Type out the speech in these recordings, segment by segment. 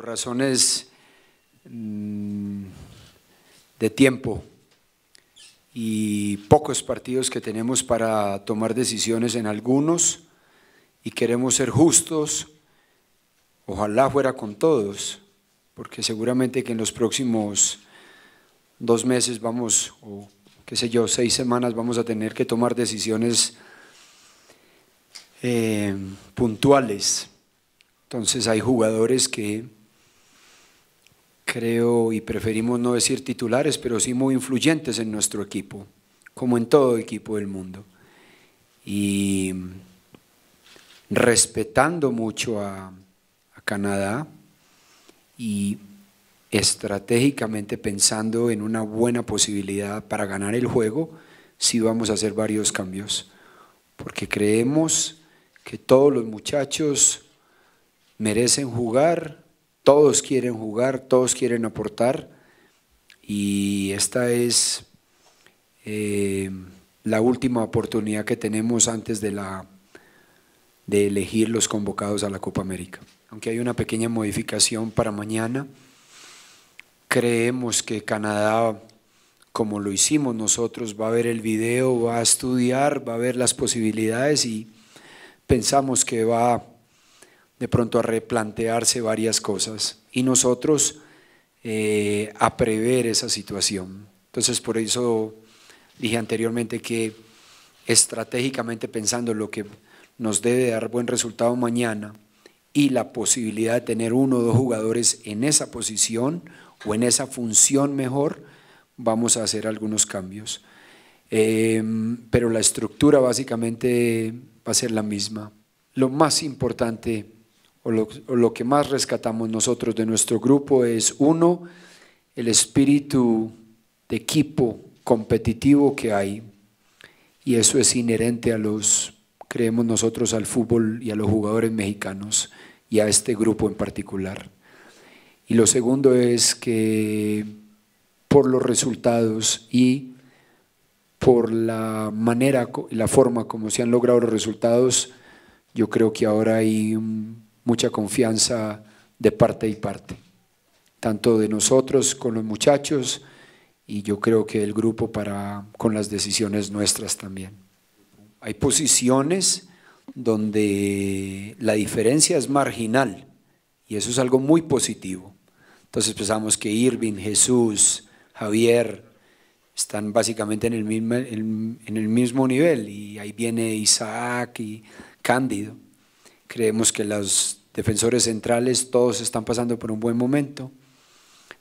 razones mm, de tiempo y pocos partidos que tenemos para tomar decisiones en algunos y queremos ser justos, ojalá fuera con todos, porque seguramente que en los próximos dos meses vamos, o qué sé yo, seis semanas vamos a tener que tomar decisiones eh, puntuales. Entonces hay jugadores que creo, y preferimos no decir titulares, pero sí muy influyentes en nuestro equipo, como en todo equipo del mundo. Y respetando mucho a, Canadá y estratégicamente pensando en una buena posibilidad para ganar el juego, sí vamos a hacer varios cambios, porque creemos que todos los muchachos merecen jugar todos quieren jugar, todos quieren aportar y esta es eh, la última oportunidad que tenemos antes de, la, de elegir los convocados a la Copa América. Aunque hay una pequeña modificación para mañana, creemos que Canadá, como lo hicimos nosotros, va a ver el video, va a estudiar, va a ver las posibilidades y pensamos que va a de pronto a replantearse varias cosas y nosotros eh, a prever esa situación. Entonces por eso dije anteriormente que estratégicamente pensando lo que nos debe dar buen resultado mañana y la posibilidad de tener uno o dos jugadores en esa posición o en esa función mejor, vamos a hacer algunos cambios. Em, pero la estructura básicamente va a ser la misma. Lo más importante o lo, que más rescatamos nosotros de nuestro grupo es uno, el espíritu de equipo competitivo que hay, y eso es inherente a los, creemos nosotros, al fútbol y a los jugadores mexicanos y a este grupo en particular. Y lo segundo es que por los resultados y por la manera, la forma como se han logrado los resultados, yo creo que ahora hay un mucha confianza de parte y parte, tanto de nosotros con los muchachos y yo creo que el grupo para, con las decisiones nuestras también. Hay posiciones donde la diferencia es marginal y eso es algo muy positivo. Entonces pensamos que Irving, Jesús, Javier están básicamente en el mismo, en el mismo nivel y ahí viene Isaac y Cándido. Creemos que los defensores centrales todos están pasando por un buen momento.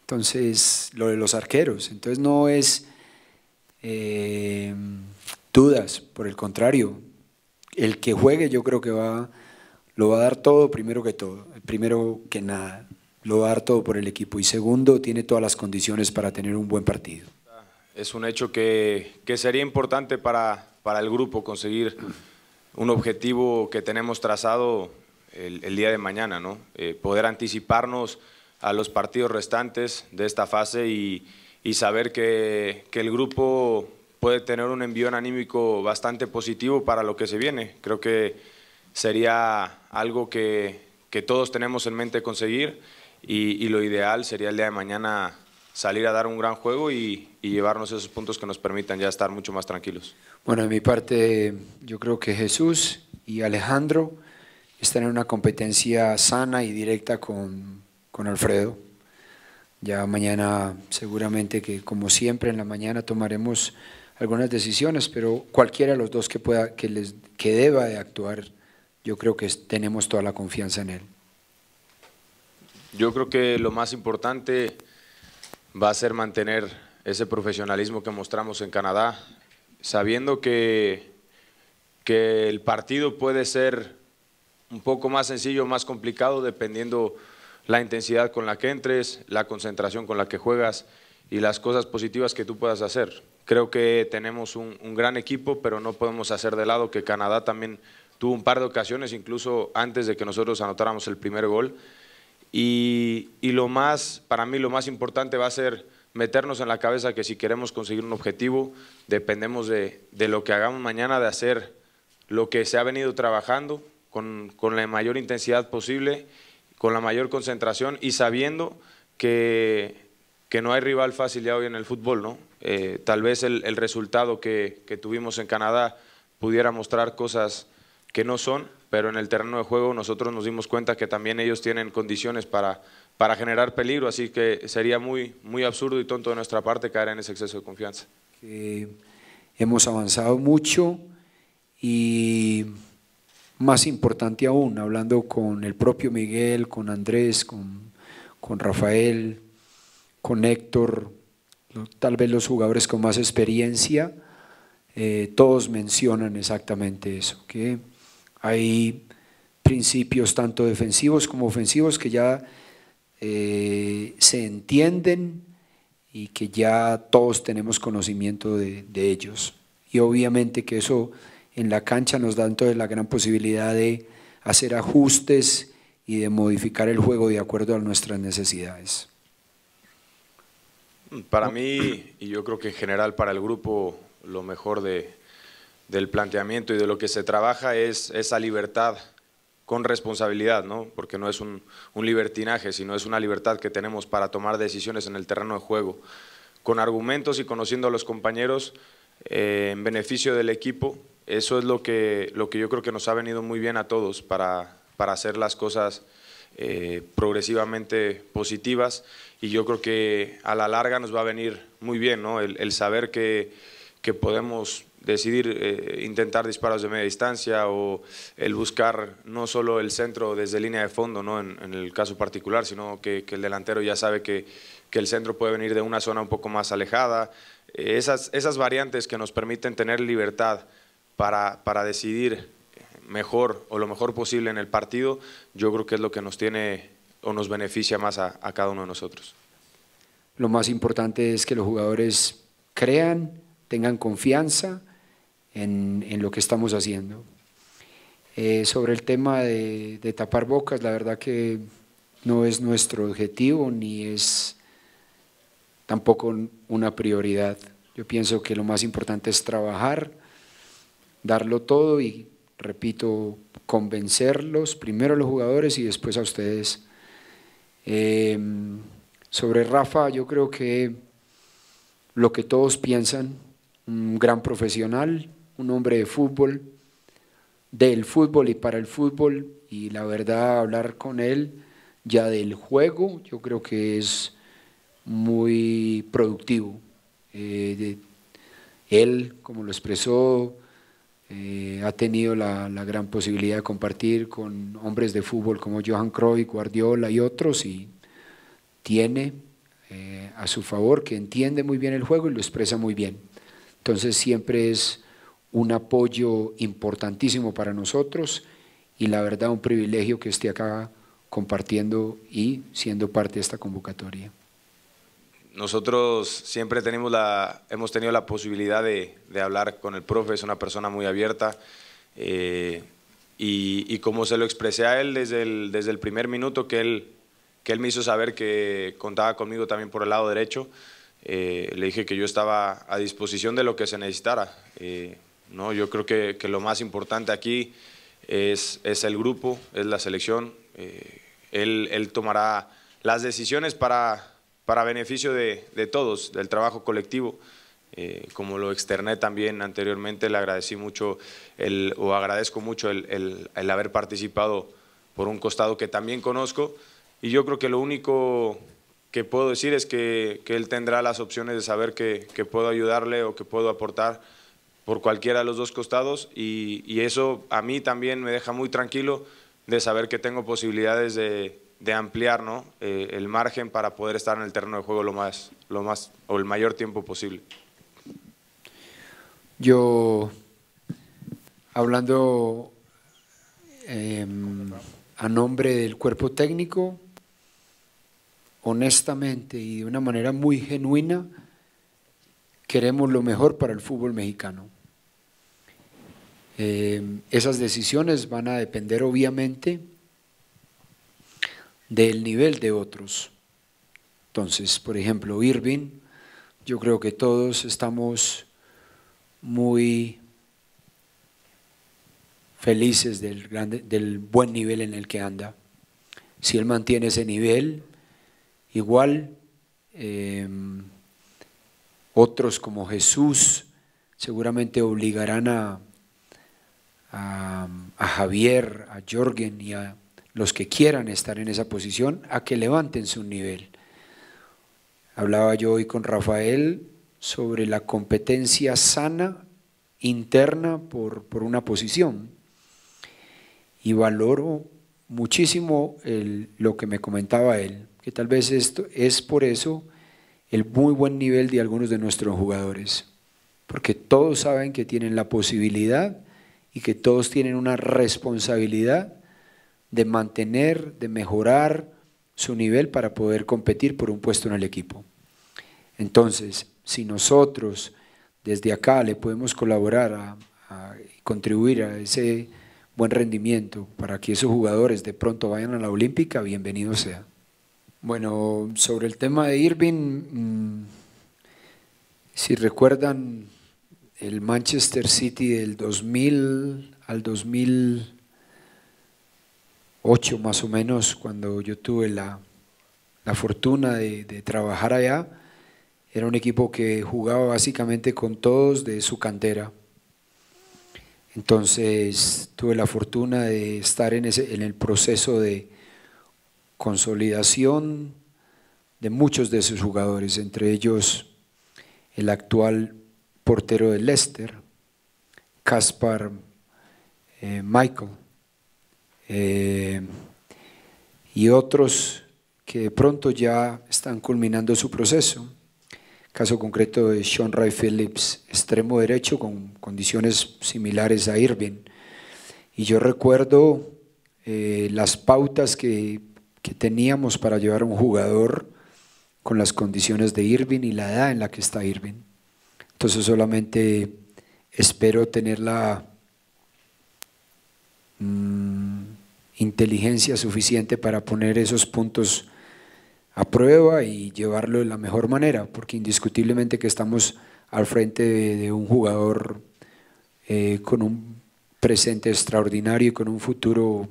Entonces, lo de los arqueros. Entonces no es eh, dudas, por el contrario. El que juegue yo creo que va, lo va a dar todo primero que todo, primero que nada. Lo va a dar todo por el equipo. Y segundo, tiene todas las condiciones para tener un buen partido. Es un hecho que, sería importante para, para el grupo conseguir un objetivo que tenemos trazado el, día de mañana, ¿no? Eh, poder anticiparnos a los partidos restantes de esta fase y, saber que, el grupo puede tener un envío anímico bastante positivo para lo que se viene. Creo que sería algo que, todos tenemos en mente conseguir y lo ideal sería el día de mañana salir a dar un gran juego y, llevarnos esos puntos que nos permitan ya estar mucho más tranquilos. Bueno, de mi parte, yo creo que Jesús y Alejandro están en una competencia sana y directa con, Alfredo. Ya mañana seguramente que como siempre en la mañana tomaremos algunas decisiones, pero cualquiera de los dos que pueda que les que deba de actuar, yo creo que tenemos toda la confianza en él. Yo creo que lo más importante va a ser mantener ese profesionalismo que mostramos en Canadá, sabiendo que, el partido puede ser un poco más sencillo, o más complicado, dependiendo la intensidad con la que entres, la concentración con la que juegas y las cosas positivas que tú puedas hacer. Creo que tenemos un, gran equipo, pero no podemos hacer de lado que Canadá también tuvo un par de ocasiones, incluso antes de que nosotros anotáramos el primer gol, y, lo más, para mí lo más importante va a ser meternos en la cabeza que si queremos conseguir un objetivo, dependemos de, lo que hagamos mañana, de hacer lo que se ha venido trabajando con, la mayor intensidad posible, con la mayor concentración y sabiendo que, no hay rival fácil ya hoy en el fútbol. Eh, tal vez el, resultado que tuvimos en Canadá pudiera mostrar cosas que no son, pero en el terreno de juego nosotros nos dimos cuenta que también ellos tienen condiciones para, para generar peligro, así que sería muy, muy absurdo y tonto de nuestra parte caer en ese exceso de confianza. hemos avanzado mucho y más importante aún, hablando con el propio Miguel, con Andrés, con, con Rafael, con Héctor, tal vez los jugadores con más experiencia, eh, todos mencionan exactamente eso, que hay principios tanto defensivos como ofensivos que ya eh, se entienden y que ya todos tenemos conocimiento de, de, ellos. Y obviamente que eso en la cancha nos da entonces la gran posibilidad de hacer ajustes y de modificar el juego de acuerdo a nuestras necesidades. Para mí, y yo creo que en general para el grupo, lo mejor de, del planteamiento y de lo que se trabaja es esa libertad con responsabilidad, ¿no? porque no es un, libertinaje, sino es una libertad que tenemos para tomar decisiones en el terreno de juego, con argumentos y conociendo a los compañeros eh, en beneficio del equipo. Eso es lo que, lo que yo creo que nos ha venido muy bien a todos para, para hacer las cosas eh, progresivamente positivas y yo creo que a la larga nos va a venir muy bien ¿no? el saber que que podemos decidir eh, intentar disparos de media distancia o el buscar no solo el centro desde línea de fondo, ¿no? en, el caso particular, sino que, el delantero ya sabe que, que, el centro puede venir de una zona un poco más alejada. Eh, esas, esas variantes que nos permiten tener libertad para, para decidir mejor o lo mejor posible en el partido, yo creo que es lo que nos tiene o nos beneficia más a cada uno de nosotros. Lo más importante es que los jugadores crean, tengan confianza en, lo que estamos haciendo. Eh, sobre el tema de, tapar bocas, la verdad que no es nuestro objetivo ni es tampoco una prioridad. Yo pienso que lo más importante es trabajar, darlo todo y, repito, convencerlos, primero a los jugadores y después a ustedes. Em, sobre Rafa, yo creo que lo que todos piensan, un gran profesional, un hombre de fútbol, del fútbol y para el fútbol, y la verdad hablar con él ya del juego, yo creo que es muy productivo. Eh, él, como lo expresó, eh, ha tenido la, gran posibilidad de compartir con hombres de fútbol como Johan Cruyff, Guardiola y otros, y tiene eh, a su favor que entiende muy bien el juego y lo expresa muy bien. Entonces siempre es un apoyo importantísimo para nosotros y la verdad un privilegio que esté acá compartiendo y siendo parte de esta convocatoria. Nosotros siempre tenemos la, hemos tenido la posibilidad de, hablar con el profe, es una persona muy abierta eh, y, como se lo expresé a él desde el, desde el primer minuto que él, que él me hizo saber que contaba conmigo también por el lado derecho, eh, le dije que yo estaba a disposición de lo que se necesitara. ¿no? Yo creo que, que, lo más importante aquí es, es el grupo, es la selección. Eh, él, él, tomará las decisiones para, para beneficio de, de todos, del trabajo colectivo. Eh, como lo externé también anteriormente, le agradecí mucho el, o agradezco mucho el, el, el, haber participado por un costado que también conozco. Y yo creo que lo único que puedo decir es que, él tendrá las opciones de saber que, puedo ayudarle o que puedo aportar por cualquiera de los dos costados y, eso a mí también me deja muy tranquilo de saber que tengo posibilidades de, ampliar ¿no? Eh, el margen para poder estar en el terreno de juego lo más, lo más o el mayor tiempo posible. Yo, hablando em, a nombre del cuerpo técnico, honestamente y de una manera muy genuina, queremos lo mejor para el fútbol mexicano. Eh, esas decisiones van a depender obviamente del nivel de otros. Entonces, por ejemplo, Irving, yo creo que todos estamos muy felices del, grande, del buen nivel en el que anda. Si él mantiene ese nivel, igual. Em, otros como Jesús seguramente obligarán a, a, Javier, a Jorgen y a los que quieran estar en esa posición a que levanten su nivel. Hablaba yo hoy con Rafael sobre la competencia sana interna por, una posición y valoro muchísimo lo que me comentaba él. Y tal vez esto es por eso el muy buen nivel de algunos de nuestros jugadores, porque todos saben que tienen la posibilidad y que todos tienen una responsabilidad de mantener, de mejorar su nivel para poder competir por un puesto en el equipo. Entonces, si nosotros desde acá le podemos colaborar a, y contribuir a ese buen rendimiento para que esos jugadores de pronto vayan a la Olímpica, bienvenido sea. Bueno, sobre el tema de Irving, mm, si recuerdan el Manchester City del 2000 al 2008 más o menos, cuando yo tuve la, fortuna de, de trabajar allá, era un equipo que jugaba básicamente con todos de su cantera. Entonces tuve la fortuna de estar en, ese, en el proceso de, consolidación de muchos de sus jugadores, entre ellos el actual portero de Leicester, Caspar eh, Michael, eh, y otros que de pronto ya están culminando su proceso. Caso concreto de Sean Ray Phillips, extremo derecho con condiciones similares a Irving. Y yo recuerdo eh, las pautas que que teníamos para llevar a un jugador con las condiciones de Irving y la edad en la que está Irving. Entonces solamente espero tener la mm, inteligencia suficiente para poner esos puntos a prueba y llevarlo de la mejor manera, porque indiscutiblemente que estamos al frente de, un jugador eh, con un presente extraordinario y con un futuro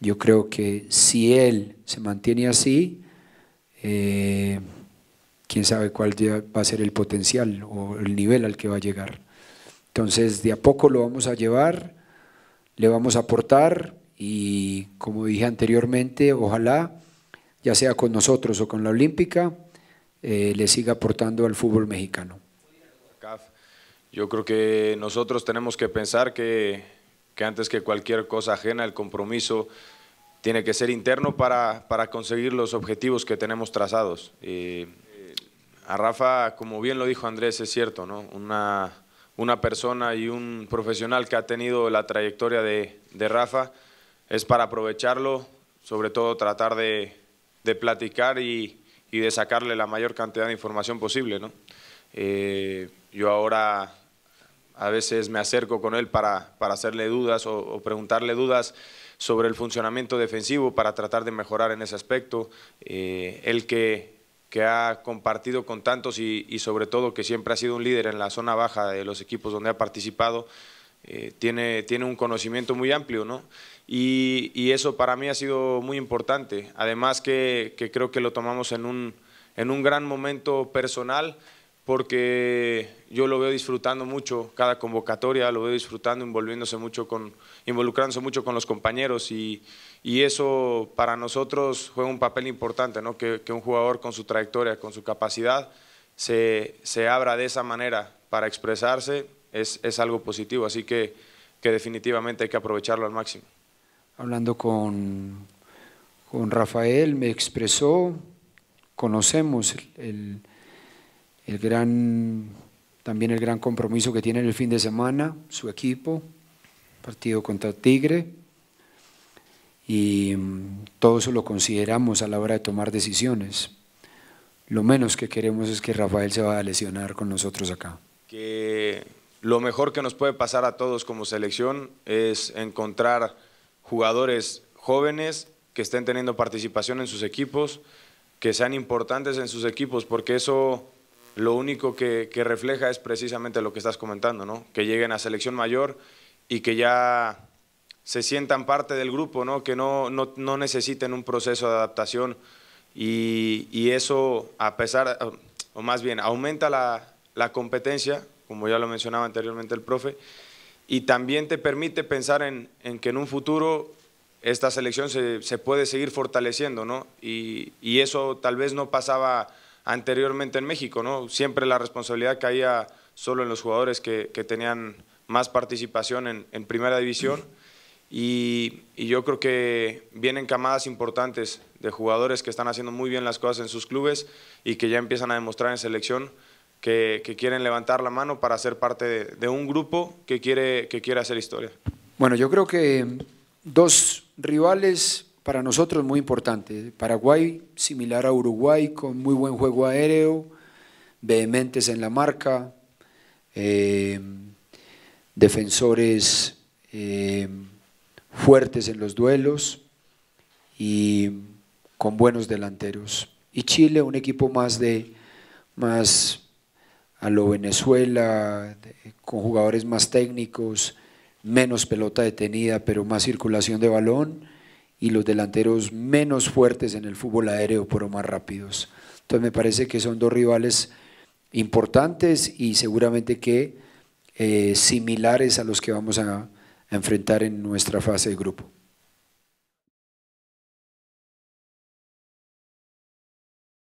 yo creo que si él se mantiene así, eh, quién sabe cuál va a ser el potencial o el nivel al que va a llegar. Entonces, de a poco lo vamos a llevar, le vamos a aportar y, como dije anteriormente, ojalá, ya sea con nosotros o con la Olímpica, eh, le siga aportando al fútbol mexicano. Yo creo que nosotros tenemos que pensar que que antes que cualquier cosa ajena, el compromiso tiene que ser interno para, para conseguir los objetivos que tenemos trazados. Y a Rafa, como bien lo dijo Andrés, es cierto, ¿no? una, una persona y un profesional que ha tenido la trayectoria de, de Rafa es para aprovecharlo, sobre todo tratar de, de platicar y, y, de sacarle la mayor cantidad de información posible. ¿no? Eh, yo ahora a veces me acerco con él para, hacerle dudas o, preguntarle dudas sobre el funcionamiento defensivo para tratar de mejorar en ese aspecto. Eh, él que, ha compartido con tantos y, sobre todo que siempre ha sido un líder en la zona baja de los equipos donde ha participado, eh, tiene, un conocimiento muy amplio, ¿no? Y, eso para mí ha sido muy importante. Además que, creo que lo tomamos en un gran momento personal porque yo lo veo disfrutando mucho cada convocatoria, lo veo disfrutando, mucho con, involucrándose mucho con los compañeros y, y eso para nosotros juega un papel importante, ¿no? que, que, un jugador con su trayectoria, con su capacidad, se, se abra de esa manera para expresarse, es, es algo positivo, así que, que, definitivamente hay que aprovecharlo al máximo. Hablando con, con Rafael, me expresó, conocemos el el gran, también el gran compromiso que tiene el fin de semana, su equipo, partido contra Tigre, y mm, todo eso lo consideramos a la hora de tomar decisiones. Lo menos que queremos es que Rafael se vaya a lesionar con nosotros acá. Que lo mejor que nos puede pasar a todos como selección es encontrar jugadores jóvenes que estén teniendo participación en sus equipos, que sean importantes en sus equipos, porque eso lo único que, refleja es precisamente lo que estás comentando, ¿no? que lleguen a selección mayor y que ya se sientan parte del grupo, ¿no? que no, no, necesiten un proceso de adaptación y, eso a pesar, o más bien, aumenta la, la competencia, como ya lo mencionaba anteriormente el profe, y también te permite pensar en, que en un futuro esta selección se, se puede seguir fortaleciendo, ¿no? Y, y, eso tal vez no pasaba anteriormente en México. ¿no? Siempre la responsabilidad caía solo en los jugadores que, tenían más participación en, primera división. Y, yo creo que vienen camadas importantes de jugadores que están haciendo muy bien las cosas en sus clubes y que ya empiezan a demostrar en selección que, quieren levantar la mano para ser parte de, un grupo que quiere, que quiere hacer historia. Bueno, yo creo que dos rivales para nosotros muy importante. Paraguay, similar a Uruguay, con muy buen juego aéreo, vehementes en la marca, eh, defensores eh, fuertes en los duelos y con buenos delanteros. Y Chile, un equipo más de más a lo Venezuela, con jugadores más técnicos, menos pelota detenida, pero más circulación de balón y los delanteros menos fuertes en el fútbol aéreo, pero más rápidos. Entonces me parece que son dos rivales importantes y seguramente que eh, similares a los que vamos a enfrentar en nuestra fase de grupo.